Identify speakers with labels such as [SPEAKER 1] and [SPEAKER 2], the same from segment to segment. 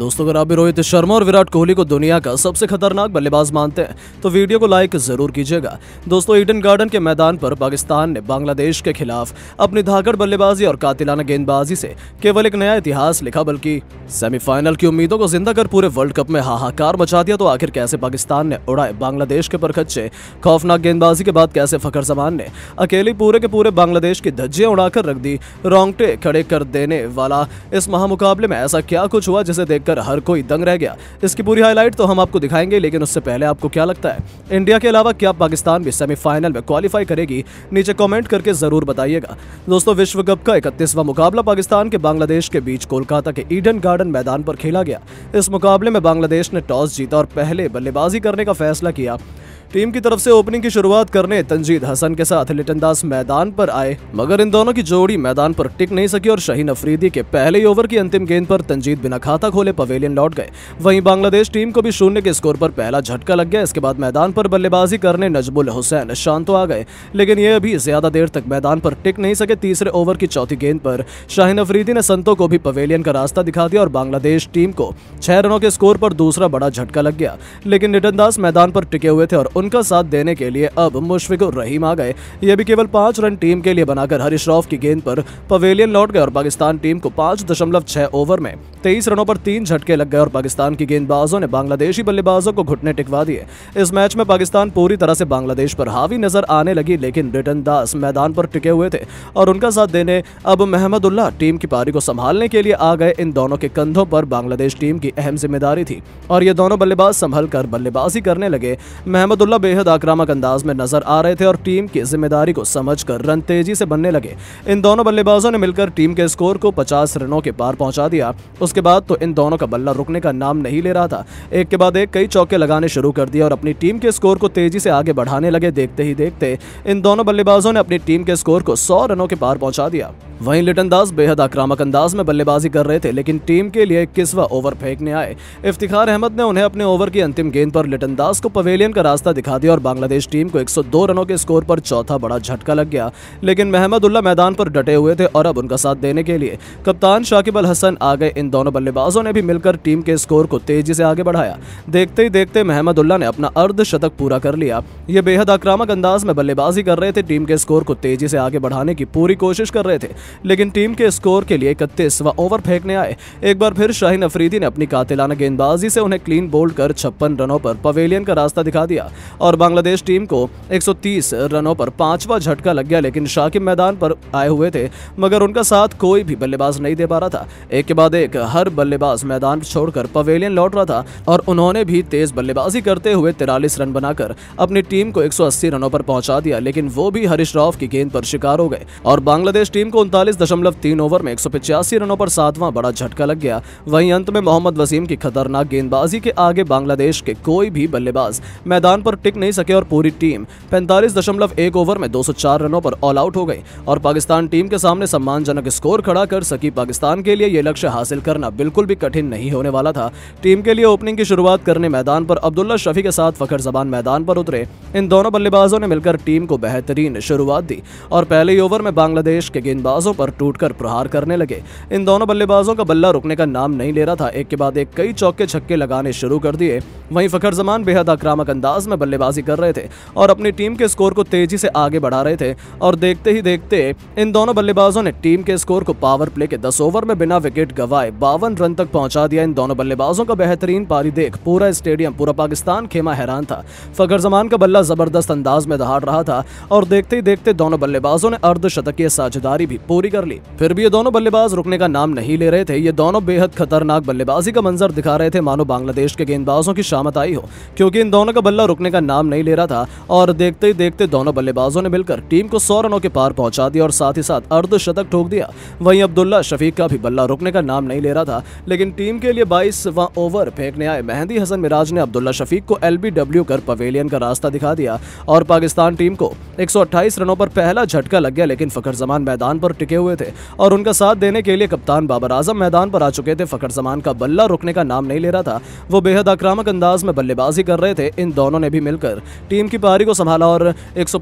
[SPEAKER 1] दोस्तों अगर आप भी रोहित शर्मा और विराट कोहली को दुनिया का सबसे खतरनाक बल्लेबाज मानते हैं तो वीडियो को लाइक जरूर कीजिएगा दोस्तों ईडन गार्डन के मैदान पर पाकिस्तान ने बांग्लादेश के खिलाफ अपनी धाकड़ बल्लेबाजी और कातिलाना गेंदबाजी से केवल एक नया इतिहास लिखा बल्कि सेमीफाइनल की उम्मीदों को जिंदा कर पूरे वर्ल्ड कप में हाहाकार मचा दिया तो आखिर कैसे पाकिस्तान ने उड़ाए बांग्लादेश के परखच्चे खौफनाक गेंदबाजी के बाद कैसे फखर जमान ने अकेली पूरे के पूरे बांग्लादेश की धज्जियां उड़ाकर रख दी रोंगटे खड़े कर देने वाला इस महामुकाबले में ऐसा क्या कुछ हुआ जिसे देखकर देखकर हर कोई दंग रह गया इसकी पूरी हाईलाइट तो हम आपको दिखाएंगे लेकिन उससे पहले आपको क्या लगता है इंडिया के अलावा क्या पाकिस्तान भी सेमीफाइनल में क्वालिफाई करेगी नीचे कॉमेंट करके जरूर बताइएगा दोस्तों विश्व कप का इकतीसवा मुकाबला पाकिस्तान के बांग्लादेश के बीच कोलकाता के ईडन गार्डन मैदान पर खेला गया इस मुकाबले में बांग्लादेश ने टॉस जीता और पहले बल्लेबाजी करने का फैसला किया टीम की तरफ से ओपनिंग की शुरुआत करने तंजीद हसन के साथ लिटन दास मैदान पर आए मगर इन दोनों की जोड़ी मैदान पर टिक नहीं सकी और शहीन अफरीदी के पहले ओवर की अंतिम गेंद पर तंजीद बिना खाता खोले पवेलियन लौट गए वहीं बांग्लादेश टीम को भी शून्य के स्कोर पर पहला झटका लग गया इसके बाद मैदान पर बल्लेबाजी करने नजबुल हुसैन शांत तो आ गए लेकिन ये अभी ज्यादा देर तक मैदान पर टिक नहीं सके तीसरे ओवर की चौथी गेंद पर शाहिन अफरीदी ने संतों को भी पवेलियन का रास्ता दिखा दिया और बांग्लादेश टीम को छह रनों के स्कोर पर दूसरा बड़ा झटका लग गया लेकिन निटन दास मैदान पर टिके हुए थे और उनका साथ देने के लिए अब मुशफिकुर रहीम आ गए ये भी केवल पांच रन टीम के लिए बनाकर हरीश राव की गेंद पर पवेलियन लौट गए और पाकिस्तान टीम को पांच दशमलव छह ओवर में तेईस रनों पर तीन झटके लग गए और पाकिस्तान की गेंदबाजों ने बांग्लादेशी बल्लेबाजों को घुटने टिकवा दिए इस मैच में पाकिस्तान पूरी तरह से बांग्लादेश पर हावी नजर आने लगी लेकिन ब्रिटेन दास मैदान पर टिके हुए थे और उनका साथ देने अब महमदुल्ला टीम की पारी को संभालने के लिए आ गए इन दोनों के कंधों पर बांग्लादेश टीम की अहम जिम्मेदारी थी और ये दोनों बल्लेबाज संभल कर बल्लेबाजी करने लगे महमदुल्ला बिरला बेहद आक्रामक अंदाज में नजर आ रहे थे और टीम की जिम्मेदारी को समझ कर रन तेजी से बनने लगे इन दोनों बल्लेबाजों ने मिलकर टीम के स्कोर को पचास रनों के पार पहुंचा दिया उसके बाद तो इन दोनों का बल्ला रुकने का नाम नहीं ले रहा था एक के बाद एक कई चौके लगाने शुरू कर दिया और अपनी टीम के स्कोर को तेजी से आगे बढ़ाने लगे देखते ही देखते इन दोनों बल्लेबाजों ने अपनी टीम के स्कोर को सौ रनों के पार पहुंचा दिया वहीं लिटनदास बेहद आक्रामक अंदाज में बल्लेबाजी कर रहे थे लेकिन टीम के लिए इक्कीसवा ओवर फेंकने आए इफ्तिखार अहमद ने उन्हें अपने ओवर की अंतिम गेंद पर लिटनदास को पवेलियन का रास्ता दिखा दिया और बांग्लादेश टीम को 102 रनों के स्कोर पर चौथा बड़ा झटका लग गया लेकिन महमदुल्ला मैदान पर डटे हुए थे और अब उनका साथ देने के लिए कप्तान शाकिब अल हसन आ गए इन दोनों बल्लेबाजों ने भी मिलकर टीम के स्कोर को तेजी से आगे बढ़ाया देखते ही देखते महमदुल्ला ने अपना अर्धशतक पूरा कर लिया ये बेहद आक्रामक अंदाज में बल्लेबाजी कर रहे थे टीम के स्कोर को तेजी से आगे बढ़ाने की पूरी कोशिश कर रहे थे लेकिन टीम के स्कोर के लिए इकतीस व ओवर फेंकने आए एक बार फिर शाहीन अफरीदी ने अपनी कातिलाना गेंदबाजी से उन्हें क्लीन बोल्ड कर छप्पन रनों पर पवेलियन का रास्ता दिखा दिया और बांग्लादेश टीम को एक रनों पर पांचवा झटका लग गया लेकिन शाकिब मैदान पर आए हुए थे मगर उनका साथ कोई भी बल्लेबाज नहीं दे पा रहा था एक के बाद एक हर बल्लेबाज मैदान छोड़कर पवेलियन लौट रहा था और उन्होंने भी तेज बल्लेबाजी करते हुए तिरालीस रन बनाकर अपनी टीम को 180 रनों पर पहुंचा दिया लेकिन वो भी हरीश राव की गेंद पर शिकार हो गए और बांग्लादेश टीम को उनतालीस 147.3 ओवर में एक रनों पर सातवां बड़ा झटका लग गया वहीं अंत में मोहम्मद वसीम की खतरनाक गेंदबाजी के आगे बांग्लादेश के कोई भी बल्लेबाज मैदान पर टिक नहीं सके और पूरी टीम पैंतालीस ओवर में 204 रनों पर ऑल आउट हो गई और पाकिस्तान टीम के सामने सम्मानजनक स्कोर खड़ा कर सकी पाकिस्तान के लिए यह लक्ष्य हासिल करना बिल्कुल भी कठिन नहीं होने वाला था टीम के लिए ओपनिंग की शुरुआत करने मैदान पर अब्दुल्ला शफी के साथ फखर जबान मैदान पर उतरे इन दोनों बल्लेबाजों ने मिलकर टीम को बेहतरीन शुरुआत दी और पहले ओवर में बांग्लादेश के गेंदबाजों बल्लेबाजों पर टूटकर प्रहार करने लगे इन दोनों बल्लेबाजों का बल्ला रुकने का नाम नहीं ले रहा था एक के बाद एक कई चौके छक्के लगाने शुरू कर दिए वहीं फखर जमान बेहद आक्रामक अंदाज में बल्लेबाजी कर रहे थे और अपनी टीम के स्कोर को तेजी से आगे बढ़ा रहे थे और देखते ही देखते इन दोनों बल्लेबाजों ने टीम के स्कोर को पावर प्ले के दस ओवर में बिना विकेट गवाए बावन रन तक पहुंचा दिया इन दोनों बल्लेबाजों का बेहतरीन पारी देख पूरा स्टेडियम पूरा पाकिस्तान खेमा हैरान था फखर जमान का बल्ला जबरदस्त अंदाज में दहाड़ रहा था और देखते ही देखते दोनों बल्लेबाजों ने अर्धशतकीय साझेदारी भी पूरी कर ली फिर भी ये दोनों बल्लेबाज रुकने का नाम नहीं ले रहे थे ये दोनों बेहद खतरनाक बल्लेबाजी का मंजर दिखा रहे थे मानो बांग्लादेश के गेंदबाजों की शामत आई हो क्योंकि इन दोनों का बल्ला रुकने का नाम नहीं ले रहा था और देखते ही देखते दोनों बल्लेबाजों ने मिलकर टीम को सौ रनों के पार पहुंचा दिया और साथ ही साथ अर्धशतक ठोक दिया वहीं अब्दुल्ला शफीक का भी बल्ला रुकने का नाम नहीं ले रहा था लेकिन टीम के लिए बाईस ओवर फेंकने आए मेहंदी हसन मिराज ने अब्दुल्ला शफीक को एल कर पवेलियन का रास्ता दिखा दिया और पाकिस्तान टीम को एक रनों पर पहला झटका लग गया लेकिन फकर जमान मैदान पर टिके हुए थे और उनका साथ देने के लिए कप्तान बाबर आजम मैदान पर आ चुके थे फकर जमान का बल्ला रुकने का नाम नहीं ले रहा था वो बेहद आक्रामक अंदाज में बल्लेबाजी कर रहे थे इन दोनों ने भी मिलकर टीम की पारी को संभाला और एक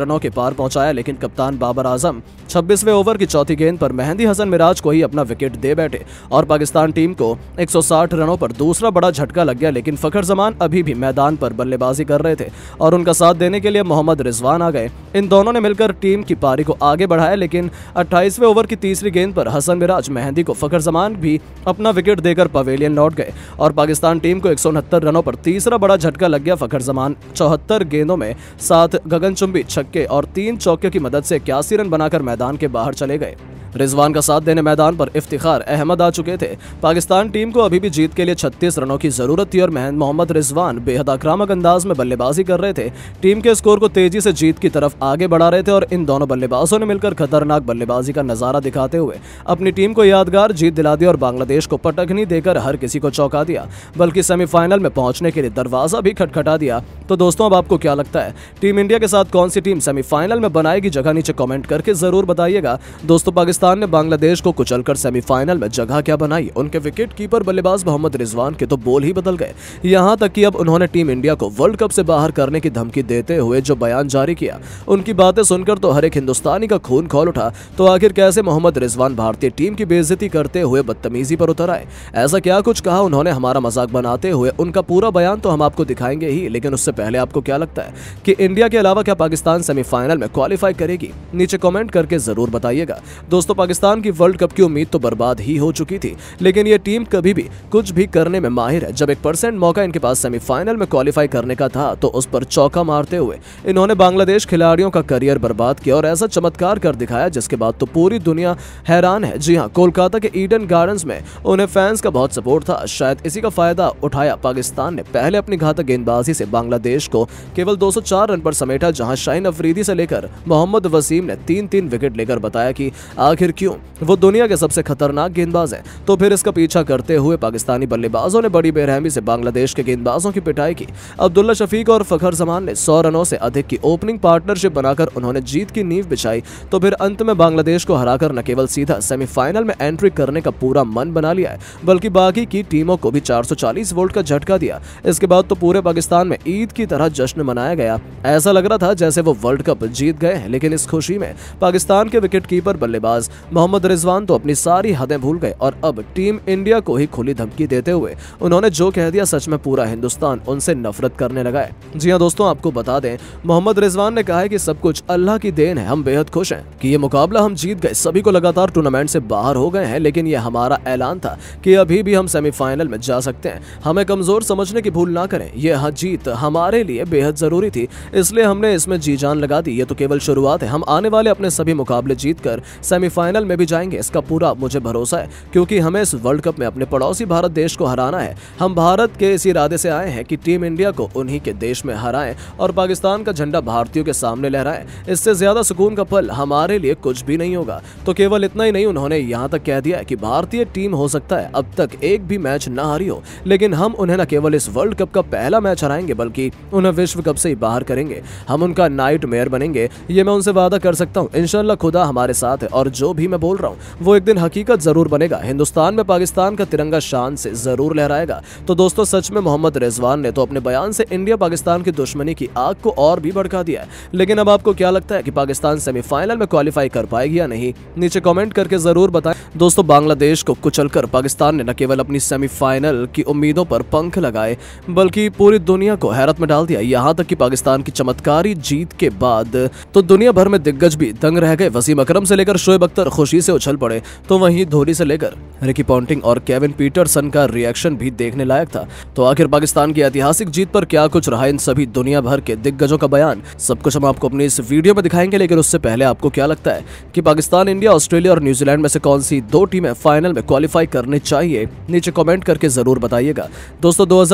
[SPEAKER 1] रनों के पार पहुंचाया लेकिन कप्तान बाबर आजम छब्बीसवें ओवर की चौथी गेंद पर मेहंदी हसन मिराज को ही अपना विकेट दे बैठे और पाकिस्तान टीम को एक रनों पर दूसरा बड़ा झटका लग गया लेकिन फखर जमान अभी भी मैदान पर बल्लेबाजी कर रहे थे और उनका साथ देने के लिए मोहम्मद रिजवान आ गए इन दोनों ने मिलकर टीम की पारी को आगे बढ़ाया लेकिन अट्ठाईसवें ओवर की तीसरी गेंद पर हसन मिराज मेहंदी को फखर जमान भी अपना विकेट देकर पवेलियन लौट गए और पाकिस्तान टीम को एक रनों पर तीसरा बड़ा झटका लग गया फखर जमान चौहत्तर गेंदों में सात गगनचुंबी छक्के और तीन चौके की मदद से इक्यासी रन बनाकर मैदान के बाहर चले गए रिजवान का साथ देने मैदान पर इफ्तिखार अहमद आ चुके थे पाकिस्तान टीम को अभी भी जीत के लिए छत्तीस रनों की जरूरत थी और मोहम्मद रिजवान बेहद आक्रामक अंदाज में बल्लेबाजी कर रहे थे टीम के स्कोर को तेजी से जीत की तरफ आगे बढ़ा रहे थे और इन दोनों बल्लेबाजों ने मिलकर खतरनाक बल्लेबाजी का नजारा दिखाते हुए अपनी टीम को यादगार जीत दिला दी और बांग्लादेश को पटकनी देकर हर किसी को चौंका दिया बल्कि सेमीफाइनल में पहुंचने के लिए दरवाजा भी खटखटा दिया तो दोस्तों अब आपको क्या लगता है टीम इंडिया के साथ कौन सी टीम सेमीफाइनल में बनाएगी जगह नीचे कॉमेंट करके जरूर बताइएगा दोस्तों पाकिस्तान पाकिस्तान ने बांग्लादेश को कुचलकर सेमीफाइनल में जगह क्या बनाई उनके विकेट कीपर बल्लेबाज मोहम्मद रिजवान के तो बोल ही बदल गए यहाँ तक कि अब उन्होंने टीम इंडिया को वर्ल्ड कप से बाहर करने की धमकी देते हुए जो बयान जारी किया उनकी बातें सुनकर तो हर एक हिंदुस्तानी का खून खोल उठा तो आखिर कैसे मोहम्मद रिजवान भारतीय टीम की बेजती करते हुए बदतमीजी पर उतर आए ऐसा क्या कुछ कहा उन्होंने हमारा मजाक बनाते हुए उनका पूरा बयान तो हम आपको दिखाएंगे ही लेकिन उससे पहले आपको क्या लगता है कि इंडिया के अलावा क्या पाकिस्तान सेमीफाइनल में क्वालिफाई करेगी नीचे कमेंट करके जरूर बताइएगा दोस्तों पाकिस्तान की वर्ल्ड कप की उम्मीद तो बर्बाद ही हो चुकी थी लेकिन यह टीम कभी भी कुछ भी करने में माहिर है जब एक परसेंट मौका इनके पास सेमीफाइनल में क्वालिफाई करने का था तो उस पर चौका मारते हुए इन्होंने बांग्लादेश खिलाड़ियों का करियर बर्बाद किया और ऐसा चमत्कार कर दिखाया जिसके बाद तो पूरी दुनिया हैरान है जी हाँ कोलकाता के ईडन गार्डन में उन्हें फैंस का बहुत सपोर्ट था शायद इसी का फायदा उठाया पाकिस्तान ने पहले अपनी घातक गेंदबाजी से बांग्लादेश को केवल दो रन पर समेटा जहाँ शाहिन अफरीदी से लेकर मोहम्मद वसीम ने तीन तीन विकेट लेकर बताया कि आखिर आखिर क्यों वो दुनिया के सबसे खतरनाक गेंदबाज है तो फिर इसका पीछा करते हुए पाकिस्तानी बल्लेबाजों ने बड़ी बेरहमी से बांग्लादेश के गेंदबाजों की पिटाई की अब्दुल्ला शफीक और फखर जमान ने सौ रनों से अधिक की ओपनिंग पार्टनरशिप बनाकर उन्होंने जीत की नींव बिछाई तो फिर अंत में बांग्लादेश को हराकर न केवल सीधा सेमीफाइनल में एंट्री करने का पूरा मन बना लिया है बल्कि बाकी की टीमों को भी 440 वोल्ट का झटका दिया इसके बाद तो पूरे पाकिस्तान में ईद की तरह जश्न मनाया गया ऐसा लग रहा था जैसे वो वर्ल्ड कप जीत गए लेकिन इस खुशी में पाकिस्तान के विकेट कीपर बल्लेबाज बल्लेबाज मोहम्मद रिजवान तो अपनी सारी हदें भूल गए और अब टीम इंडिया को ही खुली धमकी देते हुए उन्होंने जो कह दिया सच में पूरा हिंदुस्तान उनसे नफरत करने लगा है जी हाँ दोस्तों आपको बता दें मोहम्मद रिजवान ने कहा है कि सब कुछ अल्लाह की देन है हम बेहद खुश हैं कि ये मुकाबला हम जीत गए सभी को लगातार टूर्नामेंट से बाहर हो गए हैं लेकिन ये हमारा ऐलान था कि अभी भी हम सेमीफाइनल में जा सकते हैं हमें कमजोर समझने की भूल ना करें यह हाँ, जीत हमारे लिए बेहद जरूरी थी इसलिए हमने इसमें जी जान लगा दी ये तो केवल शुरुआत है हम आने वाले अपने सभी मुकाबले जीत कर सेमीफाइनल फाइनल में भी जाएंगे इसका पूरा मुझे भरोसा है क्योंकि हमें इस वर्ल्ड कप में अपने पड़ोसी भारत देश को हराना है हम भारत के इस इरादे से आए हैं कि टीम इंडिया को उन्हीं के देश में हराएं और पाकिस्तान का झंडा भारतीयों के सामने लहराएं इससे ज्यादा सुकून का पल हमारे लिए कुछ भी नहीं होगा तो केवल इतना ही नहीं उन्होंने यहाँ तक कह दिया कि भारतीय टीम हो सकता है अब तक एक भी मैच न हारी हो लेकिन हम उन्हें न केवल इस वर्ल्ड कप का पहला मैच हराएंगे बल्कि उन्हें विश्व कप से ही बाहर करेंगे हम उनका नाइट मेयर बनेंगे ये मैं उनसे वादा कर सकता हूँ इनशाला खुदा हमारे साथ है और जो जो भी मैं बोल रहा हूँ वो एक दिन हकीकत जरूर बनेगा हिंदुस्तान में पाकिस्तान का तिरंगा शान से जरूर लहराएगा तो दोस्तों सच में मोहम्मद रिजवान ने तो अपने बयान से इंडिया पाकिस्तान की दुश्मनी की आग को और भी भड़का दिया है लेकिन अब आपको क्या लगता है कि पाकिस्तान सेमीफाइनल में क्वालिफाई कर पाएगी या नहीं नीचे कमेंट करके जरूर बताएं दोस्तों बांग्लादेश को कुचलकर पाकिस्तान ने न केवल अपनी सेमीफाइनल की उम्मीदों पर पंख लगाए बल्कि पूरी दुनिया को हैरत में डाल दिया यहाँ तक की पाकिस्तान की चमत्कारी जीत के बाद तो दुनिया भर में दिग्गज भी दंग रह गए वसीम अक्रम से लेकर शोएब देखकर खुशी से उछल पड़े तो वहीं धोनी से लेकर रिकी पॉन्टिंग और केविन पीटरसन का रिएक्शन भी देखने लायक था तो आखिर पाकिस्तान की ऐतिहासिक जीत पर क्या कुछ रहा इन सभी दुनिया भर के दिग्गजों का बयान सब कुछ हम आपको अपने इस वीडियो में दिखाएंगे लेकिन उससे पहले आपको क्या लगता है की पाकिस्तान इंडिया ऑस्ट्रेलिया और न्यूजीलैंड में से कौन सी दो टीमें फाइनल में क्वालिफाई करने चाहिए नीचे कॉमेंट करके जरूर बताइएगा दोस्तों दो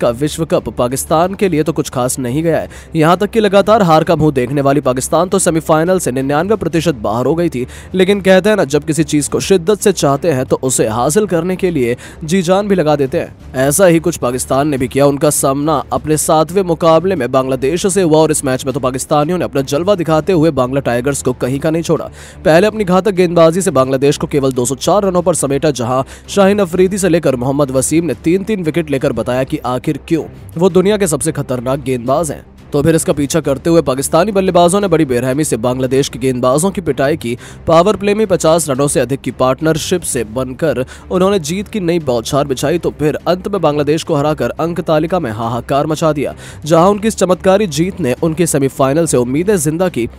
[SPEAKER 1] का विश्व कप पाकिस्तान के लिए तो कुछ खास नहीं गया है यहाँ तक की लगातार हार का मुंह देखने वाली पाकिस्तान तो सेमीफाइनल से निन्यानवे प्रतिशत बाहर हो गई थी लेकिन लेकिन कहते हैं ना जब किसी चीज को शिद्दत से चाहते हैं तो उसे हासिल करने के लिए जी जान भी लगा देते हैं ऐसा ही कुछ पाकिस्तान ने भी किया उनका सामना अपने सातवें मुकाबले में बांग्लादेश से हुआ और इस मैच में तो पाकिस्तानियों ने अपना जलवा दिखाते हुए बांग्ला टाइगर्स को कहीं का नहीं छोड़ा पहले अपनी घातक गेंदबाजी से बांग्लादेश को केवल दो रनों पर समेटा जहां शाहिन अफरीदी से लेकर मोहम्मद वसीम ने तीन तीन विकेट लेकर बताया कि आखिर क्यों वो दुनिया के सबसे खतरनाक गेंदबाज हैं तो फिर इसका पीछा करते हुए पाकिस्तानी बल्लेबाजों ने बड़ी बेरहमी से बांग्लादेश के गेंदबाजों की पिटाई की पावर प्ले में पचास रनों से अधिक की पार्टनरशिप से बनकर उन्होंने जीत की नई बौछार बिछाई तो फिर अंत में बांग्लादेश को हराकर अंक तालिका में हाहाकार मचा दिया जहाँ उनकी इस चमत्कारी जीत ने उनके सेमीफाइनल से उम्मीदें जिंदा की